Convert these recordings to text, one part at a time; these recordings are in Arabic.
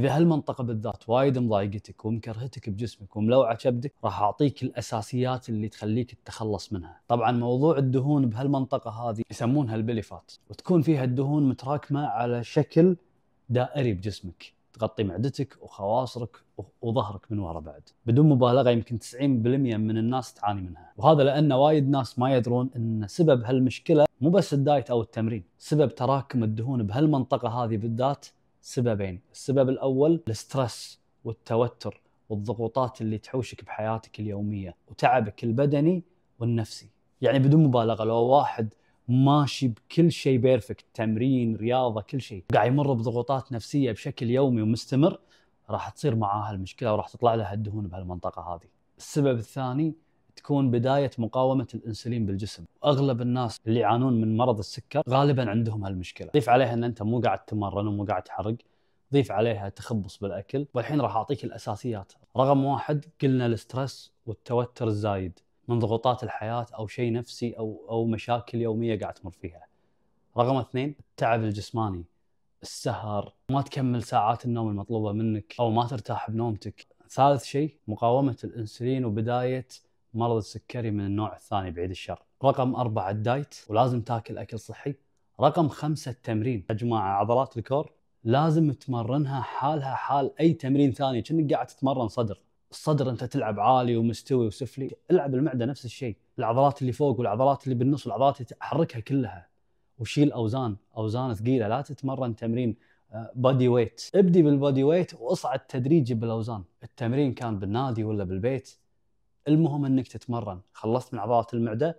اذا هالمنطقه بالذات وايد مضايقتك ومكرهتك بجسمك وملوعه كبدك راح اعطيك الاساسيات اللي تخليك تتخلص منها طبعا موضوع الدهون بهالمنطقه هذه يسمونها البليفات وتكون فيها الدهون متراكمه على شكل دائري بجسمك تغطي معدتك وخواصرك وظهرك من ورا بعد بدون مبالغه يمكن 90% من الناس تعاني منها وهذا لان وايد ناس ما يدرون ان سبب هالمشكله مو بس الدايت او التمرين سبب تراكم الدهون بهالمنطقه هذه بالذات سببين السبب الاول الاسترس والتوتر والضغوطات اللي تحوشك بحياتك اليوميه وتعبك البدني والنفسي يعني بدون مبالغه لو واحد ماشي بكل شيء بيرفكت تمرين رياضه كل شيء قاعد يمر بضغوطات نفسيه بشكل يومي ومستمر راح تصير معاه المشكله وراح تطلع لها الدهون بهالمنطقه هذه السبب الثاني تكون بدايه مقاومه الانسولين بالجسم، اغلب الناس اللي يعانون من مرض السكر غالبا عندهم هالمشكله، ضيف عليها ان انت مو قاعد تمرن ومو قاعد تحرق، ضيف عليها تخبص بالاكل، والحين راح اعطيك الاساسيات، رقم واحد قلنا الاسترس والتوتر الزايد من ضغوطات الحياه او شيء نفسي او او مشاكل يوميه قاعد تمر فيها. رقم اثنين التعب الجسماني السهر ما تكمل ساعات النوم المطلوبه منك او ما ترتاح بنومتك ثالث شيء مقاومه الانسولين وبدايه مرض السكري من النوع الثاني بعيد الشر رقم أربعة الدايت ولازم تاكل أكل صحي رقم خمسة التمرين يا جماعة عضلات الكور لازم تمرنها حالها حال أي تمرين ثاني كأنك قاعد تتمرن صدر الصدر انت تلعب عالي ومستوي وسفلي العب المعده نفس الشيء العضلات اللي فوق والعضلات اللي بالنص والعضلات اللي حركها كلها وشيل اوزان اوزان ثقيله لا تتمرن تمرين بادي آه، ويت ابدي بالبادي ويت واصعد تدريجي بالاوزان التمرين كان بالنادي ولا بالبيت المهم انك تتمرن خلصت من عضلات المعده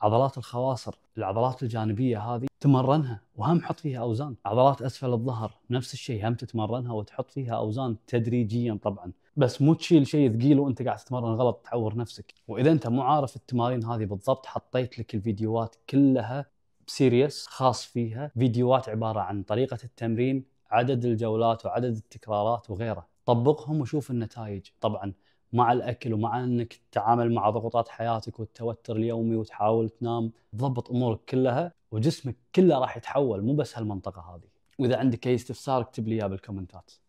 عضلات الخواصر العضلات الجانبيه هذه تمرنها وهم حط فيها اوزان عضلات اسفل الظهر نفس الشيء هم تتمرنها وتحط فيها اوزان تدريجيا طبعا بس مو تشيل شيء ثقيل وانت قاعد تتمرن غلط تعور نفسك واذا انت مو عارف التمارين هذه بالضبط حطيت لك الفيديوهات كلها بسيريس خاص فيها فيديوهات عباره عن طريقه التمرين عدد الجولات وعدد التكرارات وغيره طبقهم وشوف النتائج طبعا مع الاكل ومع انك تتعامل مع ضغوطات حياتك والتوتر اليومي وتحاول تنام تضبط امورك كلها وجسمك كله راح يتحول مو بس هالمنطقه هذه واذا عندك اي استفسار اكتب لي اياه بالكومنتات